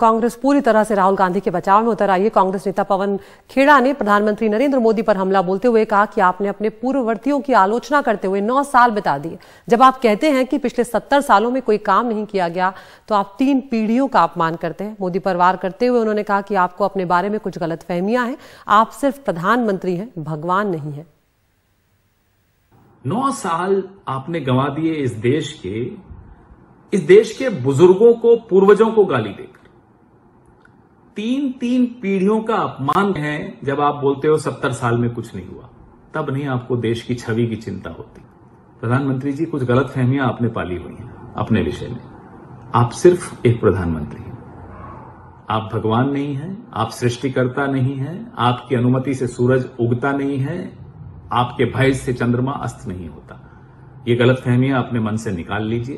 कांग्रेस पूरी तरह से राहुल गांधी के बचाव में उतर आई है कांग्रेस नेता पवन खेड़ा ने प्रधानमंत्री नरेंद्र मोदी पर हमला बोलते हुए कहा कि आपने अपने पूर्ववर्तियों की आलोचना करते हुए नौ साल बिता दिए जब आप कहते हैं कि पिछले सत्तर सालों में कोई काम नहीं किया गया तो आप तीन पीढ़ियों का अपमान करते हैं मोदी पर वार करते हुए उन्होंने कहा कि आपको अपने बारे में कुछ गलत फहमियां हैं आप सिर्फ प्रधानमंत्री हैं भगवान नहीं है नौ साल आपने गंवा दिए इस देश के इस देश के बुजुर्गों को पूर्वजों को गाली दे तीन तीन पीढ़ियों का अपमान है जब आप बोलते हो सत्तर साल में कुछ नहीं हुआ तब नहीं आपको देश की छवि की चिंता होती प्रधानमंत्री जी कुछ गलत फहमियां आपने पाली हुई हैं अपने विषय में आप सिर्फ एक प्रधानमंत्री हैं आप भगवान नहीं हैं आप सृष्टिकर्ता नहीं हैं आपकी अनुमति से सूरज उगता नहीं है आपके भय से चंद्रमा अस्त नहीं होता ये गलत फहमियां अपने मन से निकाल लीजिए